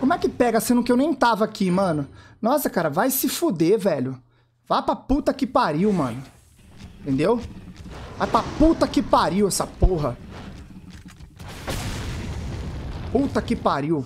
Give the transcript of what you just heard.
Como é que pega sendo que eu nem tava aqui, mano? Nossa, cara, vai se fuder, velho. Vá pra puta que pariu, mano. Entendeu? Vai pra puta que pariu essa porra. Puta que pariu.